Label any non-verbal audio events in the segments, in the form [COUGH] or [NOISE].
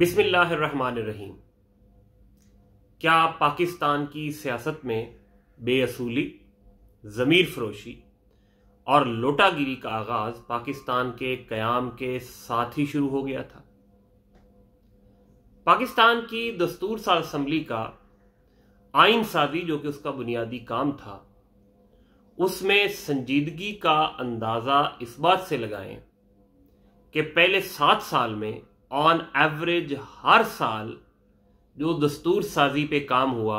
रहीम क्या पाकिस्तान की सियासत में बेअसूली ज़मीर फरोशी और लोटागिरी का आगाज़ पाकिस्तान के क़याम के साथ ही शुरू हो गया था पाकिस्तान की दस्तूर साल असम्बली का आइन साजी जो कि उसका बुनियादी काम था उसमें संजीदगी का अंदाज़ा इस बात से लगाएं कि पहले सात साल में ऑन एवरेज हर साल जो दस्तूर साजी पे काम हुआ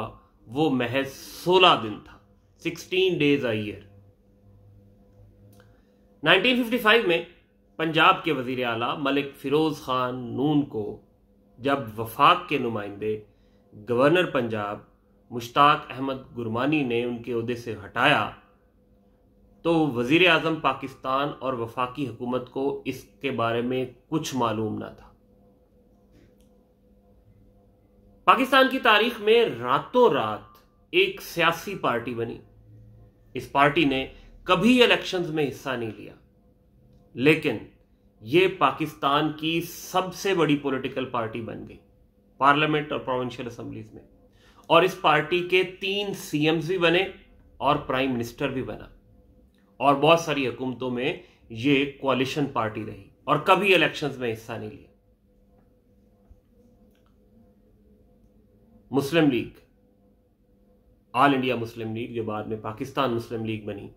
वो महज सोलह दिन था सिक्सटीन डेज आ ईयर 1955 में पंजाब के वजीर अला मलिक फिरोज़ खान नून को जब वफाक के नुमाइंदे गवर्नर पंजाब मुश्ताक अहमद गुरमानी ने उनके अहदे से हटाया तो वजीर अजम पाकिस्तान और वफाकी हुकूमत को इसके बारे में कुछ मालूम ना था पाकिस्तान की तारीख में रातों रात एक सियासी पार्टी बनी इस पार्टी ने कभी इलेक्शंस में हिस्सा नहीं लिया लेकिन ये पाकिस्तान की सबसे बड़ी पॉलिटिकल पार्टी बन गई पार्लियामेंट और प्रोविंशियल असम्बलीज में और इस पार्टी के तीन सीएम्स भी बने और प्राइम मिनिस्टर भी बना और बहुत सारी हुकूमतों में ये क्वालिशन पार्टी रही और कभी इलेक्शंस में हिस्सा नहीं लिया मुस्लिम लीग ऑल इंडिया मुस्लिम लीग जो बाद में पाकिस्तान मुस्लिम लीग बनी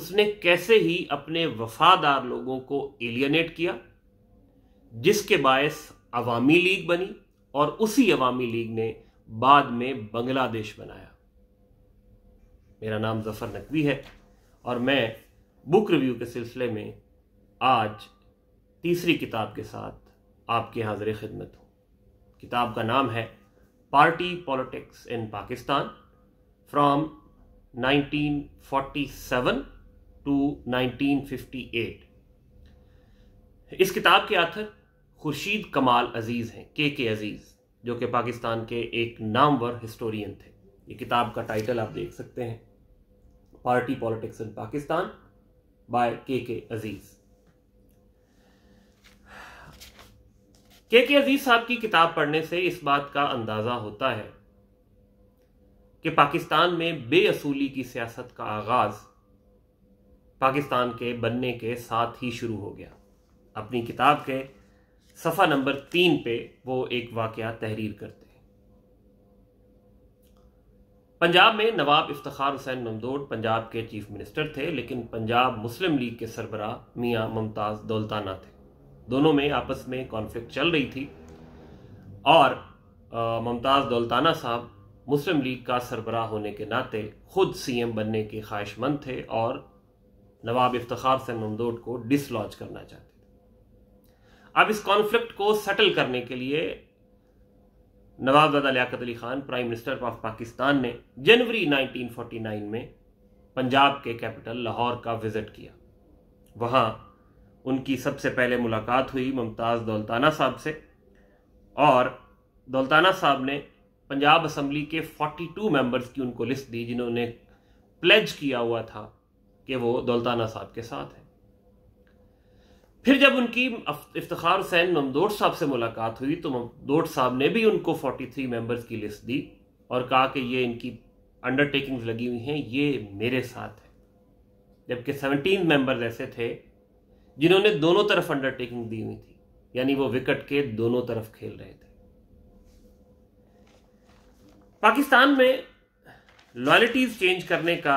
उसने कैसे ही अपने वफादार लोगों को एलियनेट किया जिसके बायस अवामी लीग बनी और उसी अवामी लीग ने बाद में बांग्लादेश बनाया मेरा नाम जफर नकवी है और मैं बुक रिव्यू के सिलसिले में आज तीसरी किताब के साथ आपके हाजिर खिदमत हूँ किताब का नाम है party politics in Pakistan from 1947 to 1958 इस किताब के आथर खुर्शीद कमाल अजीज़ हैं के के अजीज़ जो कि पाकिस्तान के एक नामवर हिस्टोरियन थे ये किताब का टाइटल आप देख सकते हैं party politics in Pakistan by K K अजीज़ के के अजीज साहब की किताब पढ़ने से इस बात का अंदाजा होता है कि पाकिस्तान में बेअसूली की सियासत का आगाज पाकिस्तान के बनने के साथ ही शुरू हो गया अपनी किताब के सफ़ा नंबर तीन पे वो एक वाक्य तहरीर करते हैं पंजाब में नवाब इफ्तार हुसैन ममदोड पंजाब के चीफ मिनिस्टर थे लेकिन पंजाब मुस्लिम लीग के सरबरा मियाँ मुमताज़ दौलताना थे दोनों में आपस में कॉन्फ्लिक्ट चल रही थी और मुमताज़ दौलताना साहब मुस्लिम लीग का सरबराह होने के नाते खुद सीएम बनने के ख्वाहिशमंद थे और नवाब इफ्तार से ममदोट को डिसलॉज करना चाहते थे अब इस कॉन्फ्लिक्ट को सेटल करने के लिए दादा Liaquat Ali Khan prime minister of Pakistan ने जनवरी 1949 में पंजाब के कैपिटल लाहौर का विजिट किया वहां उनकी सबसे पहले मुलाकात हुई मुमताज़ दौलताना साहब से और दौलताना साहब ने पंजाब असम्बली के 42 मेंबर्स की उनको लिस्ट दी जिन्होंने प्लेज किया हुआ था कि वो दौलताना साहब के साथ हैं फिर जब उनकी इफ्तार हुसैन ममदोड साहब से मुलाकात हुई तो ममदोड साहब ने भी उनको 43 मेंबर्स की लिस्ट दी और कहा कि ये इनकी अंडरटेकिंग्स लगी हुई हैं ये मेरे साथ है जबकि 17 मेंबर्स ऐसे थे जिन्होंने दोनों तरफ अंडरटेकिंग दी हुई थी यानी वो विकेट के दोनों तरफ खेल रहे थे पाकिस्तान में लॉयलिटीज चेंज करने का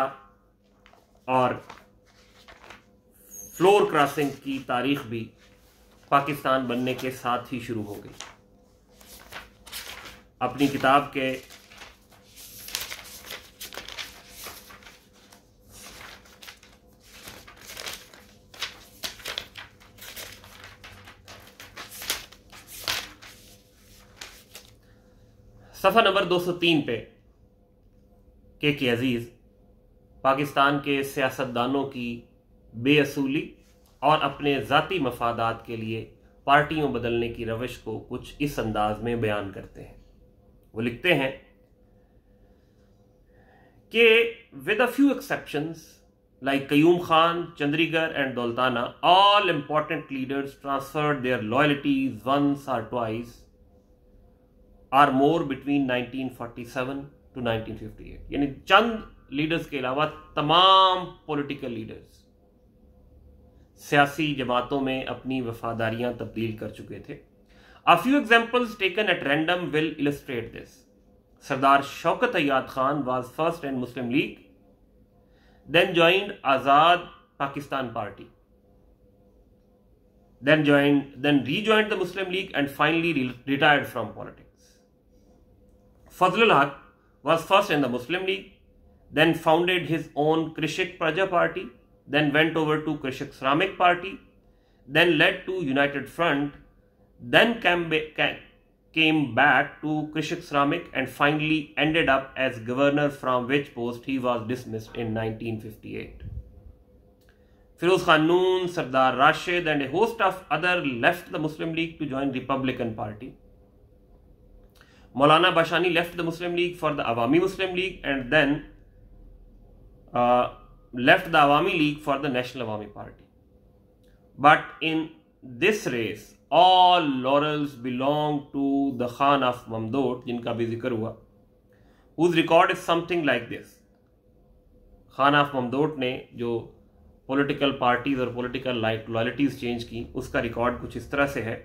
और फ्लोर क्रॉसिंग की तारीख भी पाकिस्तान बनने के साथ ही शुरू हो गई अपनी किताब के सफर नंबर दो सौ तीन पे के के अजीज पाकिस्तान के सियासतदानों की बेअसूली और अपने जाति मफादात के लिए पार्टियों बदलने की रविश को कुछ इस अंदाज में बयान करते हैं वो लिखते हैं कि with a few exception like Qayyum Khan Chundrigar and Daultana all important leaders transferred their loyalties once or twice or more between 1947 to 1958 यानी चंद लीडर्स के अलावा तमाम पॉलिटिकल लीडर्स सियासी जमातों में अपनी वफादारियां तब्दील कर चुके थे a few examples taken at random will illustrate this Sardar Shaukat Hayat Khan was first and Muslim League then join Azad Pakistan party Then joined, then rejoined the Muslim League and finally re- retired from politics. Fazlul Haq was first in the Muslim League, then founded his own Krishak Praja Party, then went over to Krishak Sramik Party, then led to United Front, then came, back to Krishak Sramik, and finally ended up as governor from which post he was dismissed in 1958. Firuz Khan Noon, Sardar Rashid and a host of other left the Muslim League to join Republican Party. Maulana Bashani left the Muslim League for the Awami Muslim League and then uh, left the Awami League for the National Awami Party. But in this race, all laurels belong to the Khan of Mamdot, jinka bhi zikr hua, whose record is something like this. Khan of Mamdot ने जो political parties और political like loyalties change की उसका record कुछ इस तरह से है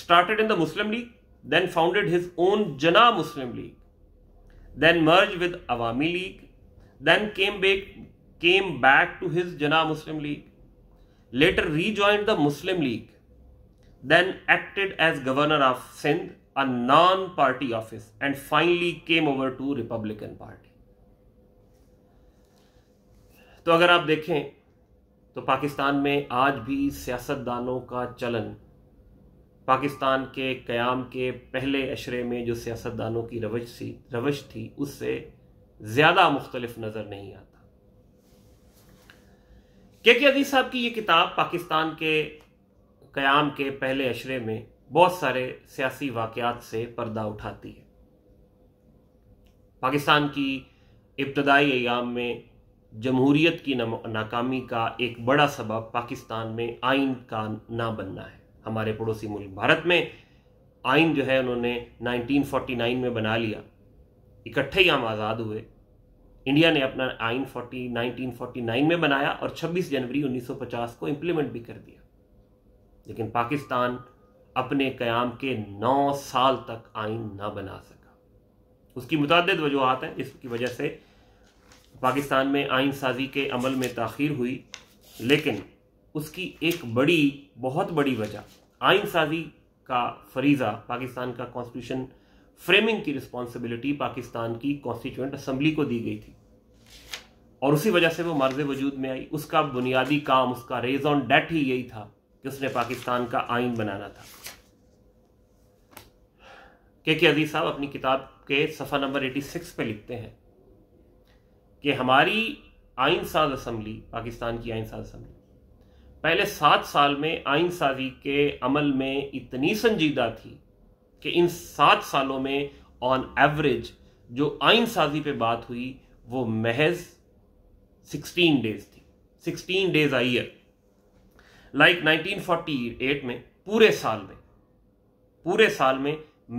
started in the Muslim League, then founded his own Jana Muslim League, then merged with Awami League, then came back, came back to his Jana Muslim League, later rejoined the Muslim League, then acted as governor of Sindh, a non-party office, and finally came over to Republican Party. तो अगर आप देखें तो पाकिस्तान में आज भी सियासतदानों का चलन पाकिस्तान के क़्याम के पहले अशरे में जो सियासतदानों की रवश सी रवज थी उससे ज़्यादा मुख्तलफ नज़र नहीं आता के के अजीज साहब की ये किताब पाकिस्तान के क़्याम के पहले अशरे में बहुत सारे सियासी वाक़ात से पर्दा उठाती है पाकिस्तान की इब्तदाई अयाम में जमहूरीत की नाकामी का एक बड़ा सबब पाकिस्तान में आइन का ना बनना है हमारे पड़ोसी मुल्क भारत में आइन जो है उन्होंने 1949 में बना लिया इकट्ठे ही हम आज़ाद हुए इंडिया ने अपना आइन 40 1949 में बनाया और 26 जनवरी 1950 को इम्प्लीमेंट भी कर दिया लेकिन पाकिस्तान अपने क़्याम के 9 साल तक आइन ना बना सका उसकी मुतद वजूहत हैं जिसकी वजह से पाकिस्तान में आइन साजी के अमल में तखीर हुई लेकिन उसकी एक बड़ी बहुत बड़ी वजह आइन साजी का फरीजा पाकिस्तान का कॉन्स्टिट्यूशन फ्रेमिंग की रिस्पॉन्सिबिलिटी पाकिस्तान की कॉन्स्टिट्यूंट असम्बली को दी गई थी और उसी वजह से वो मर्ज वजूद में आई उसका बुनियादी काम उसका रेज ऑन डेट ही यही था कि उसने पाकिस्तान का आइन बनाना था के के अजीज साहब अपनी किताब के सफ़ा नंबर 86 पे लिखते हैं कि हमारी आइन साज असम्बली पाकिस्तान की आइन साज असम्बली पहले सात साल में आइन साजी के अमल में इतनी संजीदा थी कि इन सात सालों में ऑन एवरेज जो आइन साजी पे बात हुई वो महज सिक्सटीन डेज थी sixteen days a year like nineteen forty eight में पूरे साल में पूरे साल में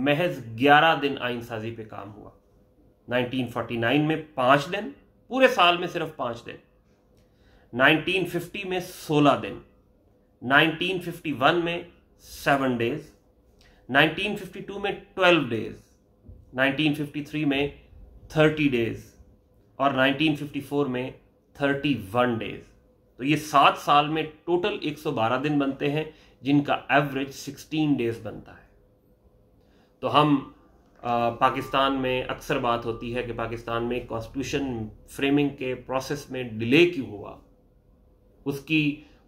महज ग्यारह दिन आइन साजी पे काम हुआ 1949 में पांच दिन पूरे साल में सिर्फ पांच दिन 1950 में 16 दिन 1951 में 7 डेज 1952 में 12 डेज 1953 में 30 डेज और 1954 में 31 डेज तो ये सात साल में टोटल 112 दिन बनते हैं जिनका एवरेज 16 डेज बनता है तो हम पाकिस्तान में अक्सर बात होती है कि पाकिस्तान में कॉन्स्टिट्यूशन फ्रेमिंग के प्रोसेस में डिले क्यों हुआ उसकी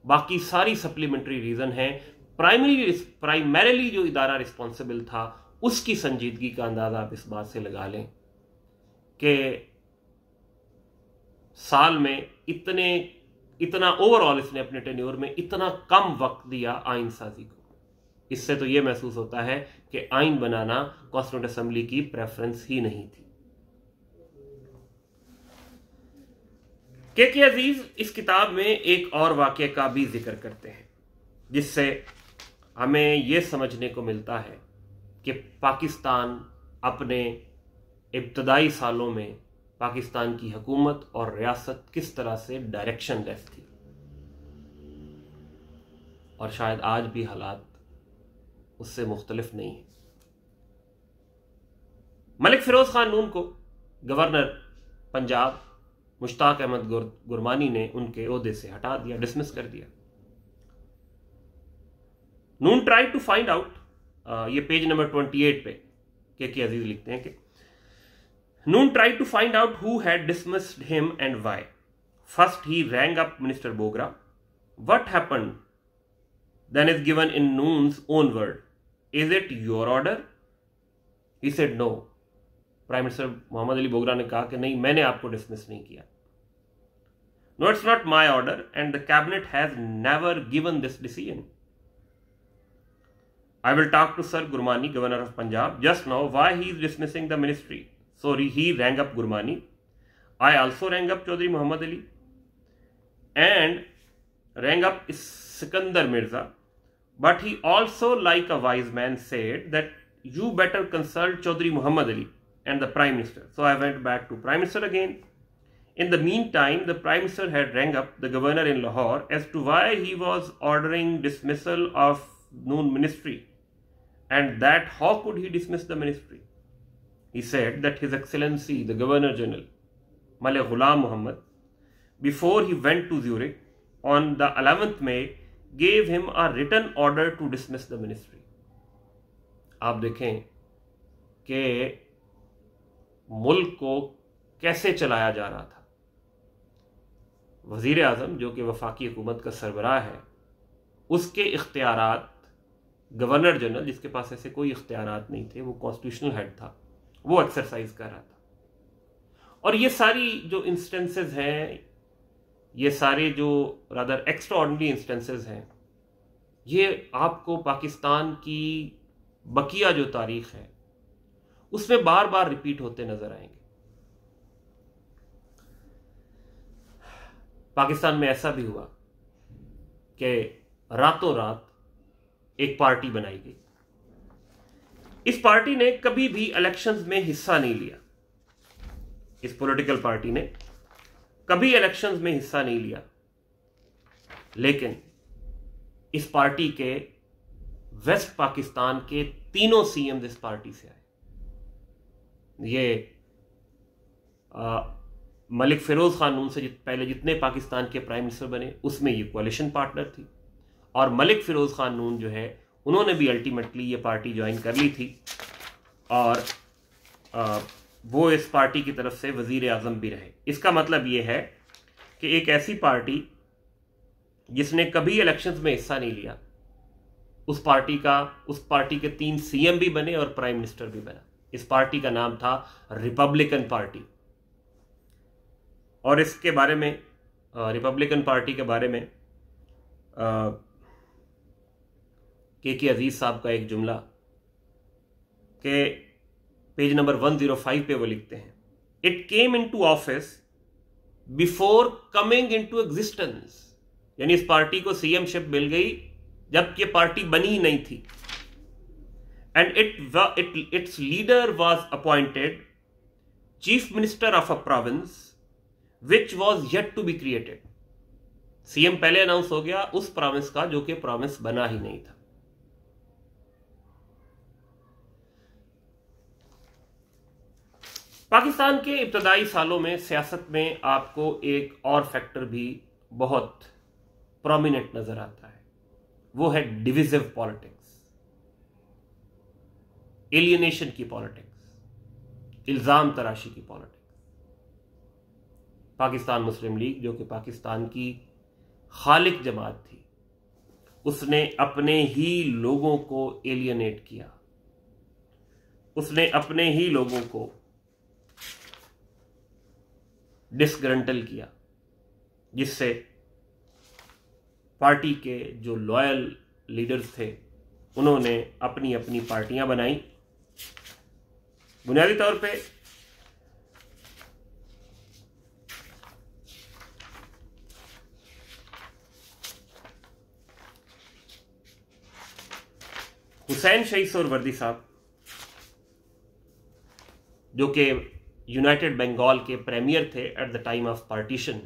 बाकी सारी सप्लीमेंट्री रीज़न है प्राइमरी प्राइमरीली जो इदारा रिस्पॉन्सिबल था उसकी संजीदगी का अंदाज़ा आप इस बात से लगा लें कि साल में इतने इतना ओवरऑल इसने अपने टेन्योर में इतना कम वक्त दिया आइन साजी को इससे तो यह महसूस होता है कि आइन बनाना कॉन्स्टिट्यूंट असेंबली की प्रेफरेंस ही नहीं थी के के अजीज इस किताब में एक और वाक्य का भी जिक्र करते हैं जिससे हमें यह समझने को मिलता है कि पाकिस्तान अपने इब्तदाई सालों में पाकिस्तान की हुकूमत और रियासत किस तरह से डायरेक्शन लेस थी और शायद आज भी हालात उससे मुख्तलिफ नहीं है मलिक फिरोज खान नून को गवर्नर पंजाब मुश्ताक अहमद गुरमानी ने उनके अहदे से हटा दिया डिसमिस कर दिया Noon try to find out ये पेज नंबर ट्वेंटी एट पे के के अजीज लिखते हैं कि Noon try to find out who had dismissed him and why first he rang up minister Bogra what happened then is given in Noon's own word is it your order he said no prime minister Mohammad Ali Bogra ने कहा कि नहीं मैंने आपको dismiss नहीं किया No, it's not my order, and the cabinet has never given this decision. I will talk to Sir Gurmani, Governor of Punjab, just now why he is dismissing the ministry. So he rang up Gurmani. I also rang up Chaudhry Muhammad Ali and rang up Sikandar Mirza. But he also, like a wise man, said that you better consult Chaudhry Muhammad Ali and the Prime Minister. So I went back to Prime Minister again in the meantime, the Prime Minister had rang up the governor in Lahore as to why he was ordering dismissal of Noon ministry and that how could he dismiss the ministry. He said that His Excellency, the Governor General, Malay Ghulam Muhammad, before he went to Zurich on the 11th May, gave him a written order to dismiss the ministry. आप देखें कि मुल्क को कैसे चलाया जा रहा था वज़ी अजम जो कि वफाकी हुकूमत का सरबराह है उसके इख्तियार गवर्नर जनरल जिसके पास ऐसे कोई इख्तियार नहीं थे वो कॉन्स्टिट्यूशनल हेड था वो एक्सरसाइज कर रहा था और ये सारी जो इंस्टेंसेस हैं ये सारे जो रादर एक्स्ट्रा ऑर्डनरी इंस्टेंसेस हैं ये आपको पाकिस्तान की बकिया जो तारीख है उसमें बार बार रिपीट होते नज़र आएंगे पाकिस्तान में ऐसा भी हुआ कि रातों रात एक पार्टी बनाई गई इस पार्टी ने कभी भी इलेक्शंस में हिस्सा नहीं लिया इस पॉलिटिकल पार्टी ने कभी इलेक्शंस में हिस्सा नहीं लिया लेकिन इस पार्टी के वेस्ट पाकिस्तान के तीनों सीएम इस पार्टी से आए ये मलिक फ़िरोज़ खान नून से जित, पहले जितने पाकिस्तान के प्राइम मिनिस्टर बने उसमें ये कोalition पार्टनर थी और मलिक फ़िरोज़ खान नून जो है उन्होंने भी अल्टीमेटली ये पार्टी ज्वाइन कर ली थी और आ, वो इस पार्टी की तरफ से वज़ी अजम भी रहे इसका मतलब ये है कि एक ऐसी पार्टी जिसने कभी इलेक्शंस में हिस्सा नहीं लिया उस पार्टी का उस पार्टी के तीन सीएम भी बने और प्राइम मिनिस्टर भी बना इस पार्टी का नाम था रिपब्लिकन पार्टी और इसके बारे में रिपब्लिकन पार्टी के बारे में के के अजीज़ साहब का एक जुमला के पेज नंबर 105 पे वो लिखते हैं it came into office before coming into existence यानी इस पार्टी को सीएमशिप मिल गई जबकि ये पार्टी बनी ही नहीं थी and it it its leader was appointed chief minister of a province which was yet to be created CM पहले अनाउंस हो गया उस प्रॉमिस का जो कि प्रॉमिस बना ही नहीं था पाकिस्तान के इब्तदाई सालों में सियासत में आपको एक और फैक्टर भी बहुत प्रोमिनेंट नजर आता है वो है डिविजिव पॉलिटिक्स एलियनेशन की पॉलिटिक्स इल्जाम तराशी की पॉलिटिक्स पाकिस्तान मुस्लिम लीग जो कि पाकिस्तान की खालिक जमात थी उसने अपने ही लोगों को एलियनेट किया उसने अपने ही लोगों को डिसग्रंटल किया जिससे पार्टी के जो लॉयल लीडर्स थे उन्होंने अपनी अपनी पार्टियां बनाई बुनियादी तौर पे हुसैन शही सोरवर्दी साहब जो कि यूनाइटेड बंगाल के प्रीमियर थे at the time of partition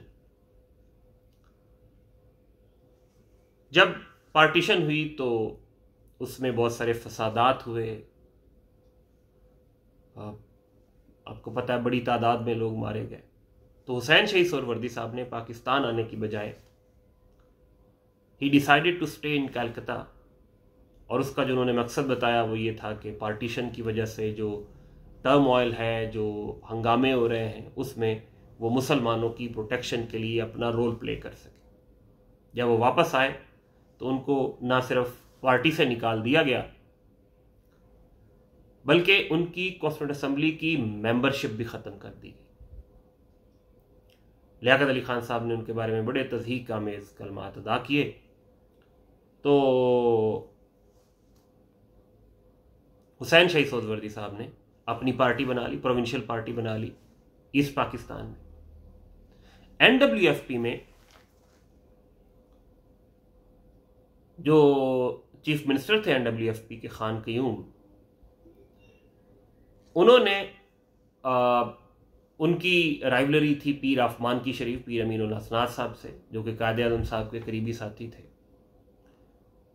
जब पार्टीशन हुई तो उसमें बहुत सारे फसादात हुए आप, आपको पता है बड़ी तादाद में लोग मारे गए तो हुसैन शही सोरवर्दी साहब ने पाकिस्तान आने की बजाय ही decided to stay in Calcutta और उसका जो उन्होंने मकसद बताया वो ये था कि पार्टीशन की वजह से जो टर्म ऑयल है जो हंगामे हो रहे हैं उसमें वो मुसलमानों की प्रोटेक्शन के लिए अपना रोल प्ले कर सके जब वो वापस आए तो उनको ना सिर्फ पार्टी से निकाल दिया गया बल्कि उनकी कॉन्स्टिट्यूंट असम्बली की मेंबरशिप भी ख़त्म कर दी गई लियाकत अली खान साहब ने उनके बारे में बड़े तजीक कामेज कलमात अदा किए तो हुसैन शाही सोदवर्दी साहब ने अपनी पार्टी बना ली प्रोविंशियल पार्टी बना ली ईस्ट पाकिस्तान में एनडब्ल्यूएफपी में जो चीफ मिनिस्टर थे एनडब्ल्यूएफपी के खान क्यूम उन्होंने आ, उनकी राइवलरी थी पीर आफमान की शरीफ पीर अमीन हसनाथ साहब से जो कि कायद आजम साहब के करीबी साथी थे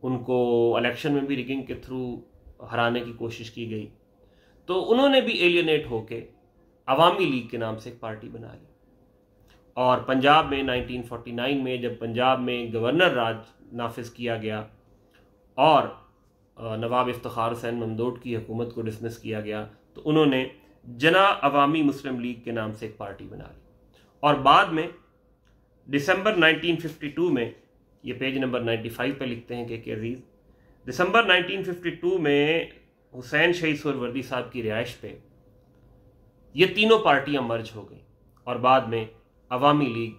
उनको इलेक्शन में भी रिगिंग के थ्रू हराने की कोशिश की गई तो उन्होंने भी एलियनेट होके अवामी लीग के नाम से एक पार्टी बना ली और पंजाब में 1949 में जब पंजाब में गवर्नर राज नाफिज किया गया और नवाब इफ्तार हुसैन ममदोट की हुकूमत को डिसमिस किया गया तो उन्होंने जना अवामी मुस्लिम लीग के नाम से एक पार्टी बना ली और बाद में दिसंबर 1952 में ये पेज नंबर 95 पर लिखते हैं के के अजीज़ दिसंबर 1952 में हुसैन शहीद सोरवर्दी साहब की रिहाइश पे ये तीनों पार्टियां मर्ज हो गई और बाद में अवामी लीग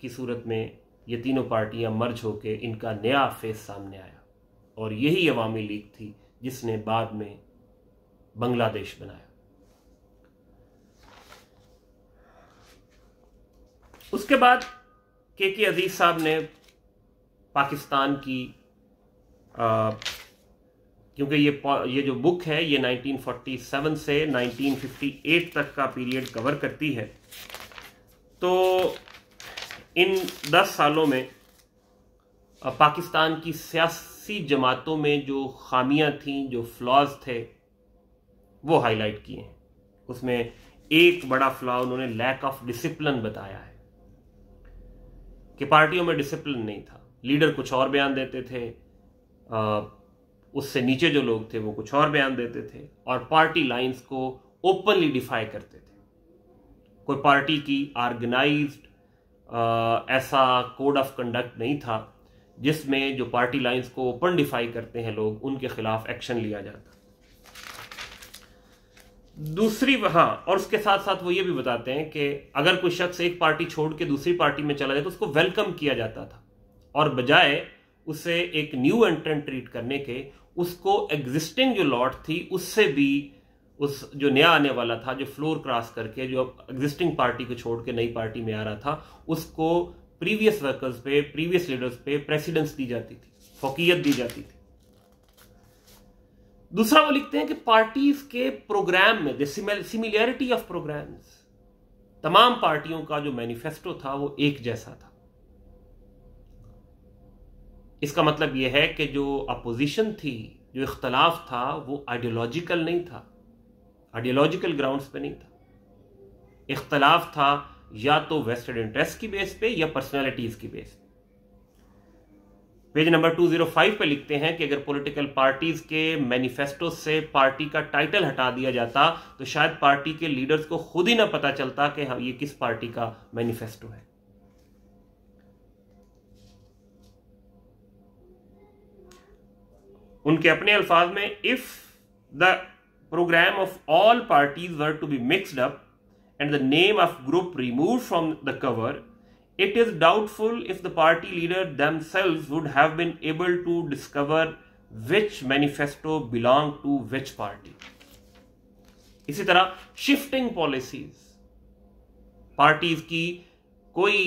की सूरत में ये तीनों पार्टियां मर्ज होके इनका नया फेस सामने आया और यही अवामी लीग थी जिसने बाद में बांग्लादेश बनाया उसके बाद के के अजीज साहब ने पाकिस्तान की क्योंकि ये ये जो बुक है ये 1947 से 1958 तक का पीरियड कवर करती है तो इन 10 सालों में पाकिस्तान की सियासी जमातों में जो खामियां थीं जो फ्लॉज थे वो हाईलाइट किए हैं उसमें एक बड़ा फ्लॉ उन्होंने लैक ऑफ डिसिप्लिन बताया है कि पार्टियों में डिसिप्लिन नहीं था लीडर कुछ और बयान देते थे आ, उससे नीचे जो लोग थे वो कुछ और बयान देते थे और पार्टी लाइंस को ओपनली डिफाई करते थे कोई पार्टी की ऑर्गेनाइज ऐसा कोड ऑफ कंडक्ट नहीं था जिसमें जो पार्टी लाइंस को ओपन डिफाई करते हैं लोग उनके खिलाफ एक्शन लिया जाता दूसरी हाँ और उसके साथ साथ वो ये भी बताते हैं कि अगर कोई शख्स एक पार्टी छोड़ के दूसरी पार्टी में चला जाए तो उसको वेलकम किया जाता था और बजाय उसे एक न्यू एंट्रेंट ट्रीट करने के उसको एग्जिस्टिंग जो लॉट थी उससे भी उस जो नया आने वाला था जो फ्लोर क्रॉस करके जो अब एग्जिस्टिंग पार्टी को छोड़ के नई पार्टी में आ रहा था उसको प्रीवियस वर्कर्स पे प्रीवियस लीडर्स पे प्रेसिडेंस दी जाती थी फोकियत दी जाती थी दूसरा वो लिखते हैं कि पार्टीज के प्रोग्राम में सिमिलैरिटी ऑफ प्रोग्राम्स तमाम पार्टियों का जो मैनिफेस्टो था वो एक जैसा था इसका मतलब यह है कि जो अपोजिशन थी जो इख्तलाफ था वो आइडियोलॉजिकल नहीं था आइडियोलॉजिकल ग्राउंड्स पे नहीं था इख्तलाफ था या तो वेस्टर्न इंटरेस्ट की बेस पे या पर्सनालिटीज की बेस पे पेज नंबर 205 पे लिखते हैं कि अगर पॉलिटिकल पार्टीज के मैनिफेस्टो से पार्टी का टाइटल हटा दिया जाता तो शायद पार्टी के लीडर्स को खुद ही ना पता चलता कि हाँ, ये किस पार्टी का मैनिफेस्टो है उनके अपने अल्फाज में if the programme of all parties were to be mixed up and the name of group remove from the cover it is doubtful if the party leader themselves would have been able to discover which manifesto belong to which party इसी तरह shifting policies parties की कोई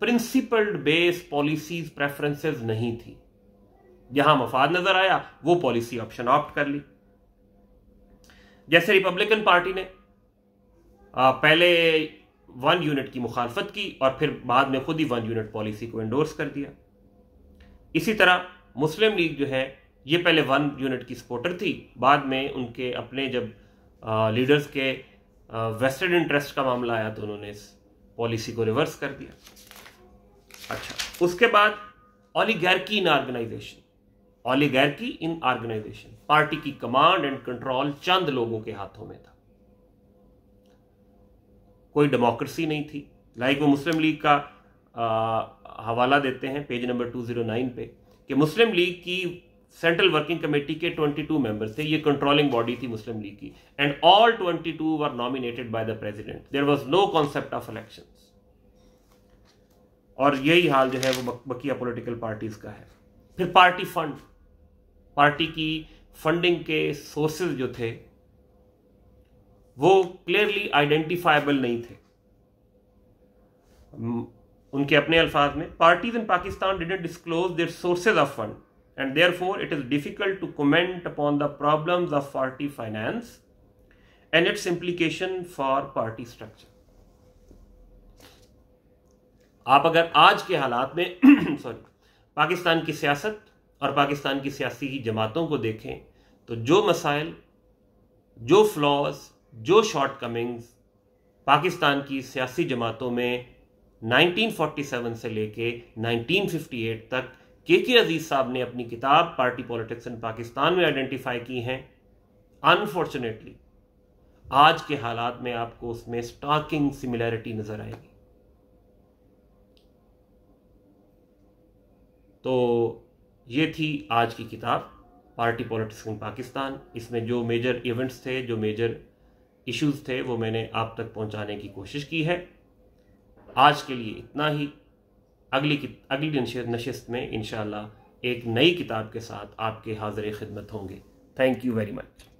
principled based policies preferences नहीं थी जहां मफाद नजर आया वो पॉलिसी ऑप्शन ऑप्ट कर ली जैसे रिपब्लिकन पार्टी ने पहले वन यूनिट की मुखालफत की और फिर बाद में खुद ही वन यूनिट पॉलिसी को एंडोर्स कर दिया इसी तरह मुस्लिम लीग जो है ये पहले वन यूनिट की सपोर्टर थी बाद में उनके अपने जब लीडर्स के वेस्टर्न इंटरेस्ट का मामला आया तो उन्होंने इस पॉलिसी को रिवर्स कर दिया अच्छा उसके बाद in organization oligarchy in organization party की कमांड एंड कंट्रोल चंद लोगों के हाथों में था कोई डेमोक्रेसी नहीं थी लाइक वो मुस्लिम लीग का आ, हवाला देते हैं पेज नंबर 209 पे कि मुस्लिम लीग की सेंट्रल वर्किंग कमेटी के 22 मेंबर्स थे ये कंट्रोलिंग बॉडी थी मुस्लिम लीग की and all 22 were nominated by the president there was no concept of election और यही हाल जो है वो बकिया पॉलिटिकल पार्टीज का है फिर पार्टी फंड पार्टी की फंडिंग के सोर्सेज जो थे वो क्लियरली आइडेंटिफाइबल नहीं थे उनके अपने अल्फाज में parties in Pakistan didn't disclose their sources of fund and therefore it is difficult to comment upon the problems of party finance and its implication for party structure आप अगर आज के हालात में सॉरी [CLEARS THROAT] पाकिस्तान की सियासत और पाकिस्तान की सियासी जमातों को देखें तो जो मसाइल जो फ्लॉज जो शॉर्ट कमिंग्स पाकिस्तान की सियासी जमातों में 1947 से लेके 1958 तक के के अजीज साहब ने अपनी किताब पार्टी पॉलिटिक्स इन पाकिस्तान में आइडेंटिफाई की हैं अनफॉर्चुनेटली आज के हालात में आपको उसमें स्टॉकिंग सिमिलैरिटी नजर आएगी तो ये थी आज की किताब पार्टी पॉलिटिक्स इन पाकिस्तान इसमें जो मेजर इवेंट्स थे जो मेजर इश्यूज थे वो मैंने आप तक पहुंचाने की कोशिश की है आज के लिए इतना ही अगली अगली नशस्त में इन एक नई किताब के साथ आपके हाजिर खिदमत होंगे थैंक यू वेरी मच